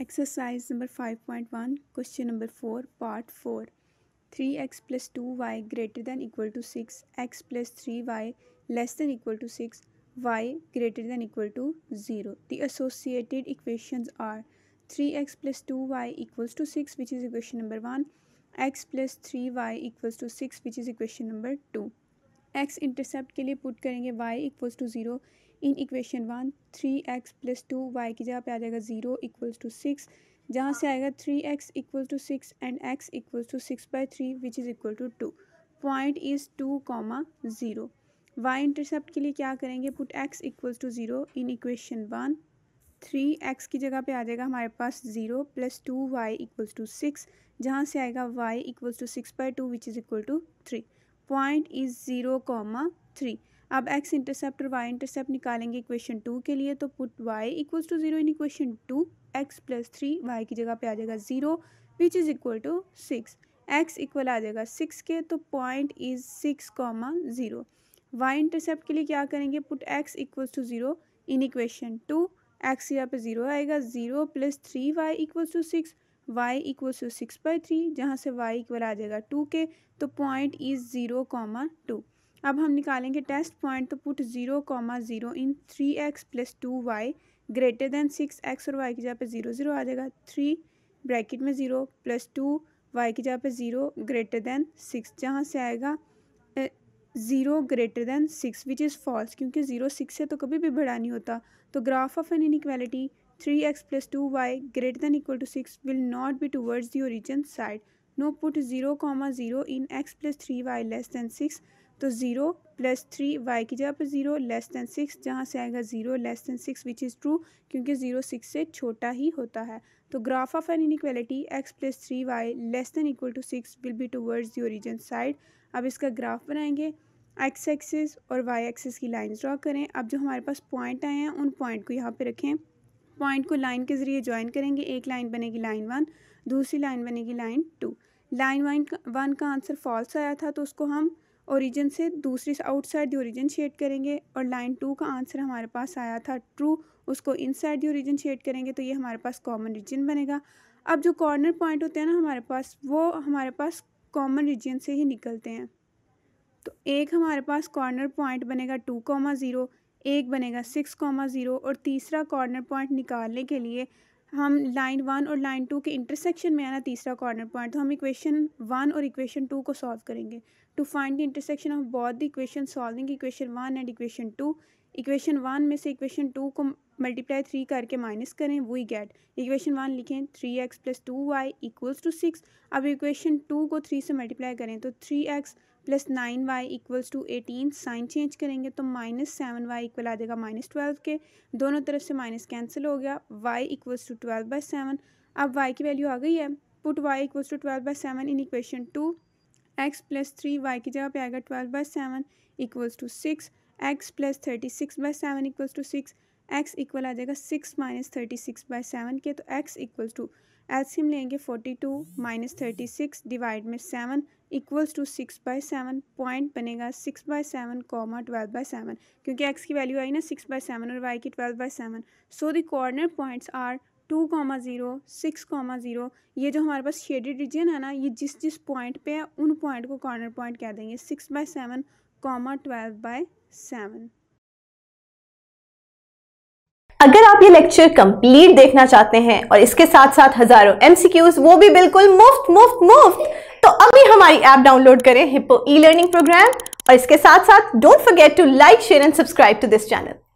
Exercise number 5.1, question number 4, part 4. 3x plus 2y greater than equal to 6, x plus 3y less than equal to 6, y greater than equal to 0. The associated equations are 3x plus 2y equals to 6 which is equation number 1, x plus 3y equals to 6 which is equation number 2. X intercept के लिए put करेंगे y equals to zero in equation one three x plus two y की जगह पे आ जाएगा zero equals to six जहाँ से आएगा three x equal to six and x equal to six by three which is equal to two point is two comma zero y intercept के लिए क्या करेंगे put x equals to zero in equation one three x की जगह पे आ जाएगा हमारे पास zero plus two y equals to six जहाँ से आएगा y equals to six by two which is equal to three point is zero comma three अब एक्स इंटरसेप्ट और वाई इंटरसेप्ट निकालेंगे इक्वेशन टू के लिए तो put y equals to zero in equation two x plus three y की जगह पे आ जाएगा zero which is equal to six x equal आ जाएगा सिक्स के तो point is six comma zero y intercept के लिए क्या करेंगे put x equals to zero in equation two x यहाँ पे ज़ीरो आएगा zero plus three y equals to six y equal to six by three जहाँ से y इक्वल आ जाएगा टू के तो point is zero comma two अब हम निकालेंगे टेस्ट पॉइंट तो put zero comma zero in three x plus two y greater than six x और वाई की जगह पे ज़ीरो ज़ीरो आ जाएगा थ्री ब्रैकेट में ज़ीरो प्लस टू वाई की जगह पे ज़ीरो ग्रेटर देन सिक्स जहाँ से आएगा zero greater than six which is false क्योंकि ज़ीरो सिक्स से तो कभी भी बड़ा नहीं होता तो graph of an inequality three x plus two y greater than equal to six will not be towards the origin side now put zero comma zero in x plus three y less than six तो zero plus three y की जगह पर zero less than six जहाँ से आएगा zero less than six which is true क्योंकि zero six से छोटा ही होता है तो graph of an inequality x plus three y less than equal to six will be towards the origin side अब इसका ग्राफ बनाएंगे एक्स एक्सिस और वाई एक्सिस की लाइन ड्रा करें अब जो हमारे पास पॉइंट आए हैं उन पॉइंट को यहाँ पर रखें पॉइंट को लाइन के ज़रिए ज्वाइन करेंगे एक लाइन बनेगी लाइन वन दूसरी लाइन बनेगी line two line one one का आंसर फॉल्स आया था तो उसको हम ओरिजिन से दूसरी आउटसाइड दी ओरिजिन शेड करेंगे और लाइन टू का आंसर हमारे पास आया था ट्रू उसको इनसाइड दी ओरिजिन शेड करेंगे तो ये हमारे पास कॉमन रीजन बनेगा अब जो कॉर्नर पॉइंट होते हैं ना हमारे पास वो हमारे पास कॉमन रीजन से ही निकलते हैं तो एक हमारे पास कॉर्नर पॉइंट बनेगा टू कॉमा ज़ीरो एक बनेगा सिक्स कॉमा ज़ीरो और तीसरा कॉर्नर पॉइंट निकालने के लिए हम लाइन वन और लाइन टू के इंटरसेक्शन में आना तीसरा कॉर्नर पॉइंट तो हम इक्वेशन वन और इक्वेशन टू को सॉल्व करेंगे to find the intersection of both the equation solving equation one and equation two equation one में से इक्वेशन टू को मल्टीप्लाई थ्री करके माइनस करें वी गेट इक्वेशन वन लिखें three x plus two y equals to six अब equation two को three से multiply करें तो three x plus nine y equals to eighteen sign change करेंगे तो माइनस सेवन वाई इक्वल आ जाएगा माइनस ट्वेल्व के दोनों तरफ से माइनस कैंसिल हो गया y equals to twelve by seven अब वाई की वैल्यू आ गई है put y equals to twelve by seven in equation two x plus three y की जगह पे आएगा twelve by seven equals to six x plus thirty six by seven equals to six x equal आ जाएगा six minus thirty six by seven के तो x equals to LCM लेंगे forty two minus thirty six divide में seven equals to six by seven point बनेगा six by seven comma twelve by seven क्योंकि x की वैल्यू आई ना सिक्स बाय सेवन और वाई की twelve by seven so the corner points are two comma zero six comma zero ये जो हमारे पास शेडेड रीजन है ना ये जिस जिस पॉइंट पे है उन पॉइंट को कॉर्नर पॉइंट कह देंगे six by seven comma twelve by seven अगर आप ये लेक्चर कंप्लीट देखना चाहते हैं और इसके साथ साथ हजारों एमसीक्यूज वो भी बिल्कुल मुफ्त मुफ्त मुफ्त तो अभी हमारी ऐप डाउनलोड करें हिप्पो ई लर्निंग प्रोग्राम और इसके साथ साथ don't forget to like share and subscribe to this channel